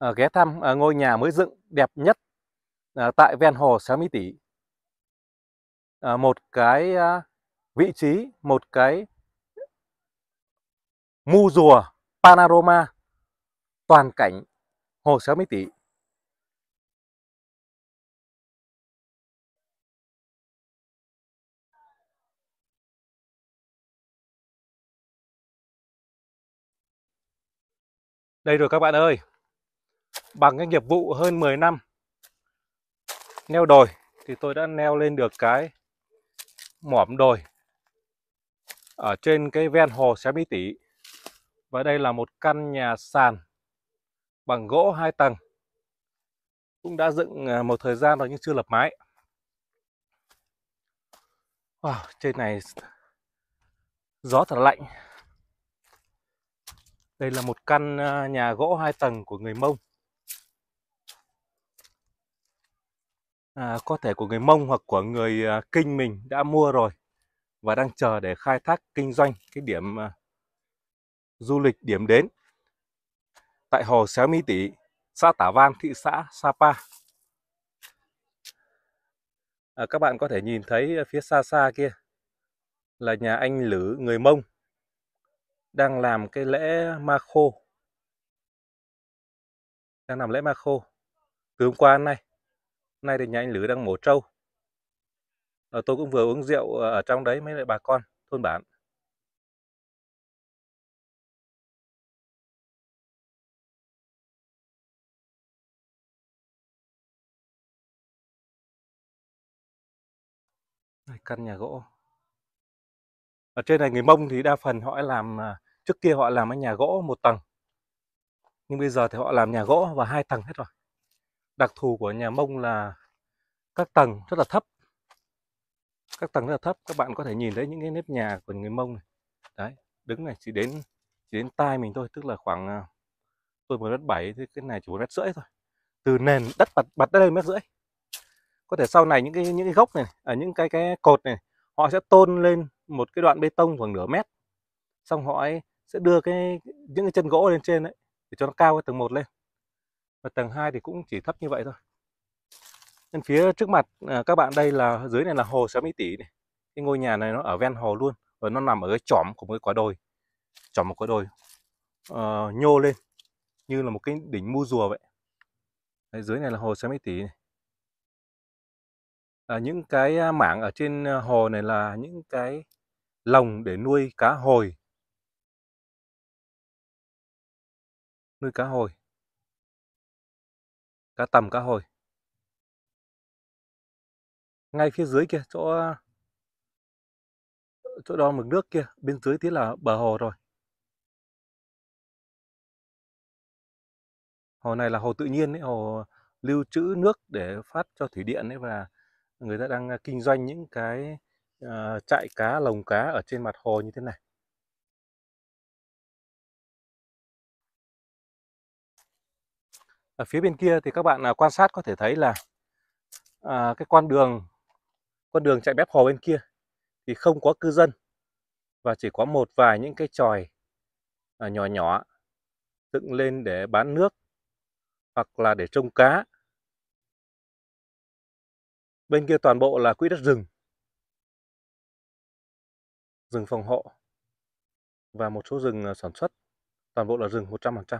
Ờ, ghé thăm ờ, ngôi nhà mới dựng đẹp nhất ờ, tại ven hồ Sáu Mỹ Tỷ. Một cái vị trí, một cái mu rùa panorama toàn cảnh hồ Sáu Mỹ Tỷ. Đây rồi các bạn ơi, bằng cái nghiệp vụ hơn 10 năm neo đồi thì tôi đã neo lên được cái mỏm đồi ở trên cái ven hồ Xé Mỹ Tỷ. Và đây là một căn nhà sàn bằng gỗ hai tầng. Cũng đã dựng à, một thời gian rồi nhưng chưa lập mái. Wow, trên này gió thật lạnh. Đây là một căn à, nhà gỗ hai tầng của người Mông. à, có thể của người Mông hoặc của người à, Kinh mình đã mua rồi và đang chờ để khai thác kinh doanh cái điểm à, du lịch điểm đến tại hồ Xéo Mi Tỷ, xã Tả Văn, thị xã Sapa. À, các bạn có thể nhìn thấy phía xa xa kia là nhà anh Lữ người Mông đang làm cái lễ ma khô đang làm lễ ma khô từ hôm qua hôm nay nay thì nhà anh Lứ đang mổ trâu à, tôi cũng vừa uống rượu ờ, ở trong đấy mấy lại bà con thôn bản đây, căn nhà gỗ ở trên này người Mông thì đa phần họ làm ờ, trước kia họ làm cái nhà gỗ một tầng nhưng bây giờ thì họ làm nhà gỗ và hai tầng hết rồi đặc thù của nhà mông là các tầng rất là thấp các tầng rất là thấp các bạn có thể nhìn thấy những cái nếp nhà của người mông này đấy đứng này chỉ đến chỉ đến tai mình thôi tức là khoảng à, tôi một mét bảy thì cái này chỉ một mét rưỡi thôi từ nền đất bật bật đất lên mét rưỡi có thể sau này những cái những cái gốc này ở à, những cái cái cột này họ sẽ tôn lên một cái đoạn bê tông khoảng nửa mét xong họ ấy sẽ đưa cái những cái chân gỗ lên trên đấy để cho nó cao cái tầng một lên và tầng 2 thì cũng chỉ thấp như vậy thôi bên phía trước mặt à, các bạn đây là dưới này là hồ xóm tỷ này. cái ngôi nhà này nó ở ven hồ luôn và nó nằm ở cái chòm của một cái quả đồi chòm một quả đồi uh, nhô lên như là một cái đỉnh mu rùa vậy Đấy, dưới này là hồ xóm tỷ này. À, những cái à, mảng ở trên à, hồ này là những cái lồng để nuôi cá hồi nuôi cá hồi cá tầm, cá hồi. Ngay phía dưới kia, chỗ chỗ đo mực nước kia, bên dưới tí là bờ hồ rồi. Hồ này là hồ tự nhiên, ấy, hồ lưu trữ nước để phát cho thủy điện ấy và người ta đang à, kinh doanh những cái uh, trại cá, lồng cá ở trên mặt hồ như thế này. ở phía bên kia thì các bạn à, quan sát có thể thấy là à, cái con đường con đường chạy bếp hồ bên kia thì không có cư dân và chỉ có một vài những cái tròi à, nhỏ nhỏ dựng lên để bán nước hoặc là để trông cá bên kia toàn bộ là quỹ đất rừng rừng phòng hộ và một số rừng à, sản xuất toàn bộ là rừng 100%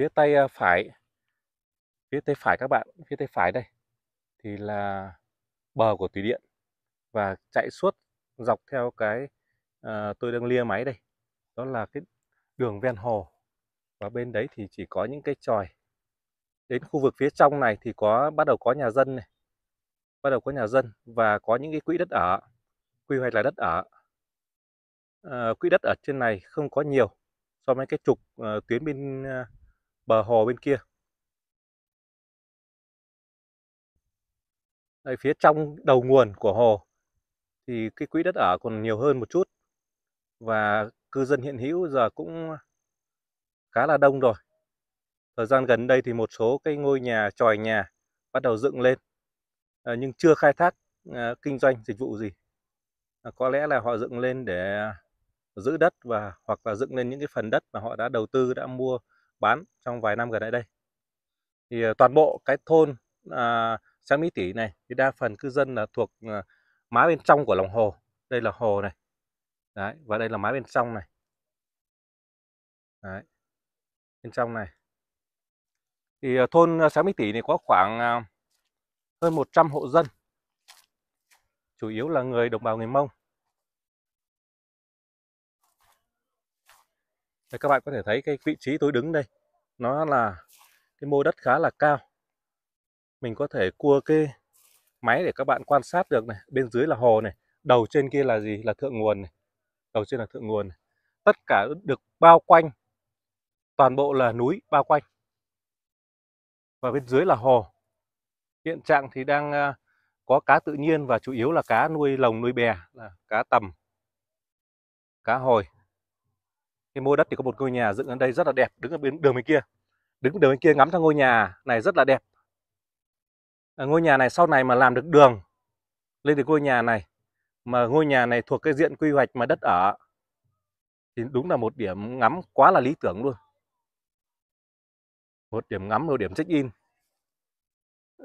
phía tay phải phía tay phải các bạn phía tay phải đây thì là bờ của thủy điện và chạy suốt dọc theo cái à, tôi đang lia máy đây đó là cái đường ven hồ và bên đấy thì chỉ có những cái tròi đến khu vực phía trong này thì có bắt đầu có nhà dân này bắt đầu có nhà dân và có những cái quỹ đất ở quy hoạch là đất ở à, quỹ đất ở trên này không có nhiều so với cái trục à, tuyến bên à, bờ hồ bên kia Đây, phía trong đầu nguồn của hồ thì cái quỹ đất ở còn nhiều hơn một chút và cư dân hiện hữu giờ cũng khá là đông rồi. Thời gian gần đây thì một số cái ngôi nhà tròi nhà bắt đầu dựng lên ờ, nhưng chưa khai thác ờ, kinh doanh dịch vụ gì. À, có lẽ là họ dựng lên để giữ đất và hoặc là dựng lên những cái phần đất mà họ đã đầu tư đã mua bán trong vài năm gần đây đây thì ờ, toàn bộ cái thôn à, sáng mỹ tỷ này thì đa phần cư dân là thuộc à, má bên trong của lòng hồ đây là hồ này đấy và đây là má bên trong này đấy bên trong này thì ờ, thôn sáng mỹ tỷ này có khoảng à, hơn 100 hộ dân chủ yếu là người đồng bào người mông Đấy, các bạn có thể thấy cái vị trí tôi đứng đây nó là cái mô đất khá là cao mình có thể cua cái máy để các bạn quan sát được này bên dưới là hồ này đầu trên kia là gì là thượng nguồn này đầu trên là thượng nguồn này. tất cả được bao quanh toàn bộ là núi bao quanh và bên dưới là hồ hiện trạng thì đang à, có cá tự nhiên và chủ yếu là cá nuôi lồng nuôi bè là cá tầm cá hồi thì mua đất thì có một ngôi nhà dựng ở đây rất là đẹp đứng ở bên đường bên kia đứng đường bên kia ngắm sang ngôi nhà này rất là đẹp ở à, ngôi nhà này sau này mà làm được đường lên được ngôi nhà này mà ngôi nhà này thuộc cái diện quy hoạch mà đất ở thì đúng là một điểm ngắm quá là lý tưởng luôn một điểm ngắm một điểm check in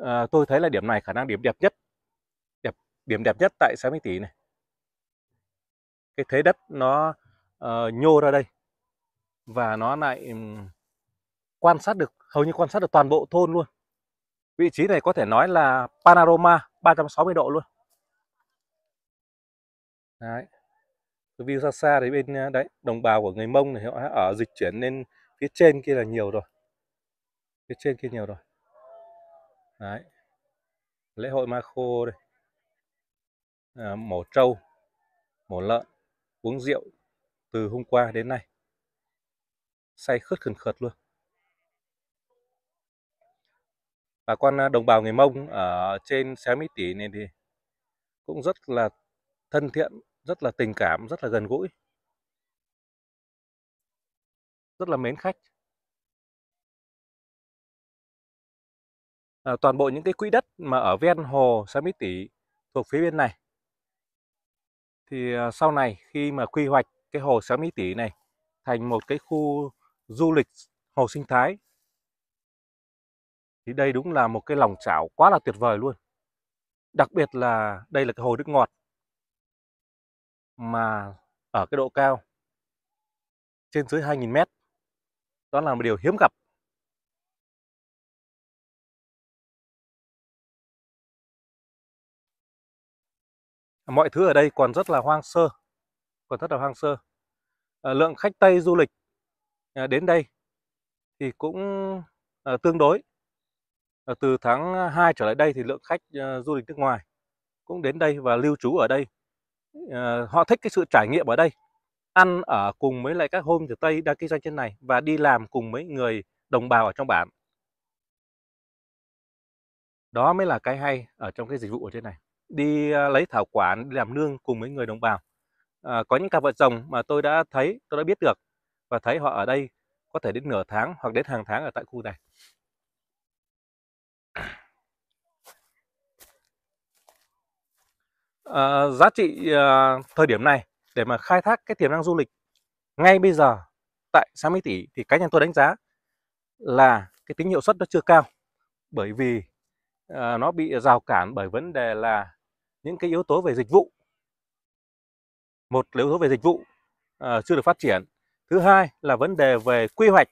à, tôi thấy là điểm này khả năng điểm đẹp nhất đẹp điểm đẹp nhất tại 60 Tỷ này cái thế đất nó uh, nhô ra đây và nó lại quan sát được hầu như quan sát được toàn bộ thôn luôn vị trí này có thể nói là panorama 360 độ luôn đấy view xa xa đấy bên ờ, đấy đồng bào của người Mông này họ ở dịch chuyển lên phía trên kia là nhiều rồi phía trên kia nhiều rồi đấy lễ hội ma khô đây à, mổ trâu mổ lợn uống rượu từ hôm qua đến nay say khướt khẩn khượt luôn bà con à, đồng bào người Mông ở trên xé Mỹ Tỷ này thì cũng rất là thân thiện, rất là tình cảm, rất là gần gũi. Rất là mến khách. À, toàn bộ những cái quỹ đất mà ở ven hồ xé Mỹ Tỷ thuộc phía bên này thì à, sau này khi mà quy hoạch cái hồ xé Mỹ Tỷ này thành một cái khu du lịch hồ sinh thái thì đây đúng là một cái lòng chảo quá là tuyệt vời luôn đặc biệt là đây là cái hồ nước ngọt mà ở cái độ cao trên dưới 2.000 mét đó là một điều hiếm gặp mọi thứ ở đây còn rất là hoang sơ còn rất là hoang sơ ờ, lượng khách Tây du lịch À, đến đây thì cũng à, tương đối à, từ tháng 2 trở lại đây thì lượng khách du lịch nước ngoài cũng đến đây và lưu trú ở đây họ thích cái sự trải nghiệm ở đây ăn ở cùng với lại các hôm từ Tây đang kinh doanh trên này và đi làm cùng mấy người đồng bào ở trong bản đó mới là cái hay ở trong cái dịch vụ ở trên này đi lấy thảo quả đi làm nương cùng mấy người đồng bào à, có những cặp vợ chồng mà tôi đã thấy tôi đã biết được và thấy họ ở đây có thể đến nửa tháng hoặc đến hàng tháng ở tại khu này. À, giá trị à, thời điểm này để mà khai thác cái tiềm năng du lịch ngay bây giờ tại xã Mỹ Tỷ thì cá nhân tôi đánh giá là cái tính hiệu suất nó chưa cao bởi vì à, nó bị rào cản bởi vấn đề là những cái yếu tố về dịch vụ một yếu tố về dịch vụ à, chưa được phát triển Thứ hai là vấn đề về quy hoạch.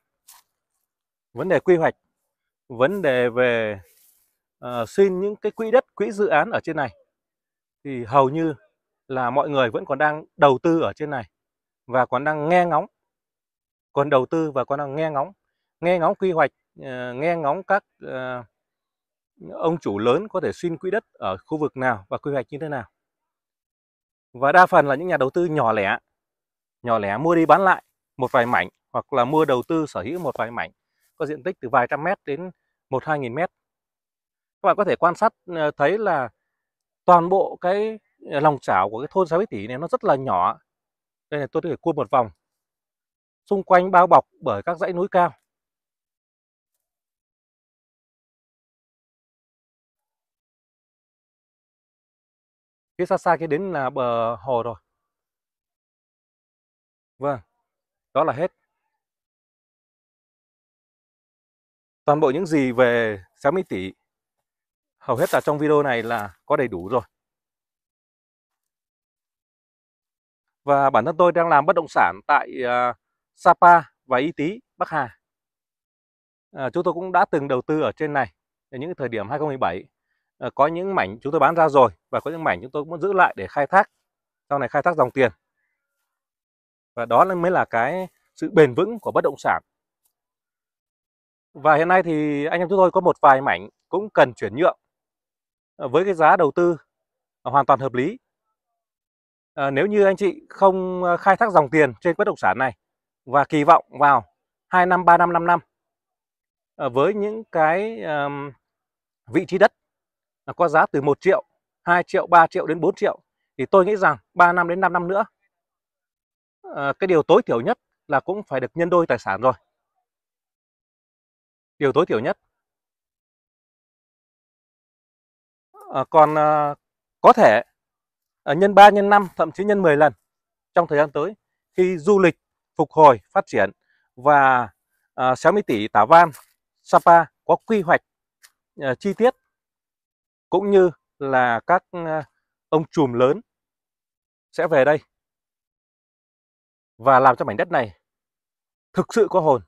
Vấn đề quy hoạch, vấn đề về uh, xin những cái quỹ đất, quỹ dự án ở trên này thì hầu như là mọi người vẫn còn đang đầu tư ở trên này và còn đang nghe ngóng. Còn đầu tư và còn đang nghe ngóng, nghe ngóng quy hoạch, uh, nghe ngóng các uh, ông chủ lớn có thể xin quỹ đất ở khu vực nào và quy hoạch như thế nào. Và đa phần là những nhà đầu tư nhỏ lẻ, nhỏ lẻ mua đi bán lại một vài mảnh hoặc là mua đầu tư sở hữu một vài mảnh có diện tích từ vài trăm mét đến một hai nghìn mét các bạn có thể quan sát ờ, thấy là toàn bộ cái ờ, lòng chảo của cái thôn Sa Bích Tỷ này nó rất là nhỏ đây là tôi có thể cua một vòng xung quanh bao bọc bởi các dãy núi cao phía xa xa kia đến là bờ hồ rồi vâng đó là hết. Toàn bộ những gì về Xiaomi tỷ hầu hết là trong video này là có đầy đủ rồi. Và bản thân tôi đang làm bất động sản tại uh, Sapa và Y Tý, Bắc Hà. À, chúng tôi cũng đã từng đầu tư ở trên này ở những thời điểm 2017 à, có những mảnh chúng tôi bán ra rồi và có những mảnh chúng tôi cũng muốn giữ lại để khai thác sau này khai thác dòng tiền và đó mới là cái sự bền vững của bất động sản và hiện nay thì anh em chúng tôi có một vài mảnh cũng cần chuyển nhượng ờ, với cái giá đầu tư hoàn toàn hợp lý à, nếu như anh chị không ờ, khai thác dòng tiền trên bất động sản này và kỳ vọng vào 2 năm 3 năm 5 năm với những cái um, vị trí đất có giá từ 1 triệu 2 triệu 3 triệu đến 4 triệu thì tôi nghĩ rằng 3 năm đến 5 năm nữa Ờ, cái điều tối thiểu nhất là cũng phải được nhân đôi tài sản rồi. Điều tối thiểu nhất. À, còn à, có thể à, nhân 3, nhân 5, thậm chí nhân 10 lần trong thời gian tới khi du lịch phục hồi, phát triển và à, 60 tỷ Tả van Sapa có quy hoạch à, chi tiết cũng như là các à, ông chùm lớn sẽ về đây và làm cho mảnh đất này thực sự có hồn.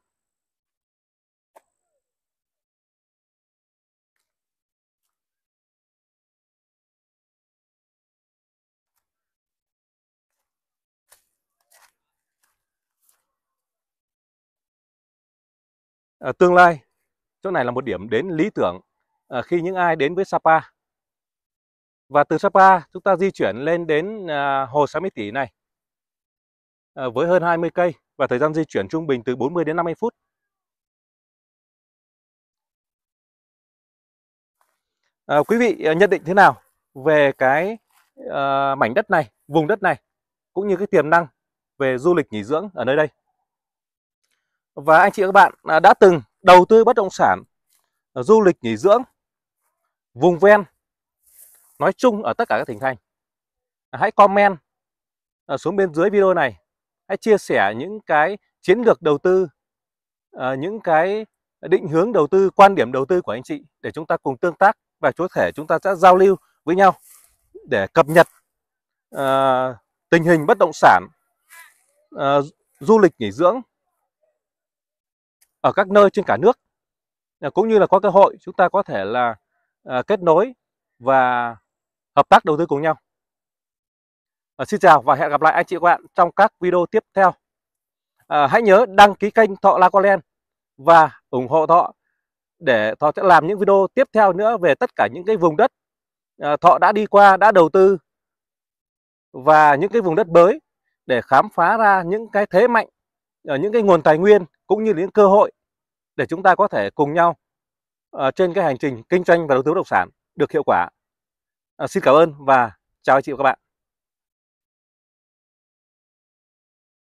À, tương lai, chỗ này là một điểm đến lý tưởng à, khi những ai đến với Sapa. Và từ Sapa, chúng ta di chuyển lên đến à, hồ Sa Mỹ Tỷ này. Ờ, với hơn 20 cây và thời gian di chuyển trung bình từ 40 đến 50 phút. À, quý vị ờ, nhận định thế nào về cái à, mảnh đất này, vùng đất này cũng như cái tiềm năng về du lịch nghỉ dưỡng ở nơi đây? Và anh chị và các bạn à, đã từng đầu tư bất động sản du lịch nghỉ dưỡng vùng ven nói chung ở tất cả các tỉnh thành. Hãy comment xuống bên dưới video này hãy chia sẻ những cái chiến lược đầu tư, ờ, những cái định hướng đầu tư, quan điểm đầu tư của anh chị để chúng ta cùng tương tác và có thể chúng ta sẽ giao lưu với nhau để cập nhật ờ, tình hình bất động sản, ờ, du lịch nghỉ dưỡng ở các nơi trên cả nước cũng như là có cơ hội chúng ta có thể là kết nối và hợp tác đầu tư cùng nhau. À, xin chào và hẹn gặp lại anh chị các bạn trong các video tiếp theo. À, hãy nhớ đăng ký kênh Thọ La Len và ủng hộ Thọ để Thọ sẽ làm những video tiếp theo nữa về tất cả những cái vùng đất à, Thọ đã đi qua, đã đầu tư và những cái vùng đất mới để khám phá ra những cái thế mạnh, những cái nguồn tài nguyên cũng như những cơ hội để chúng ta có thể cùng nhau trên cái hành trình kinh doanh và đầu tư bất động sản được hiệu quả. xin cảm ơn và chào anh chị và các bạn.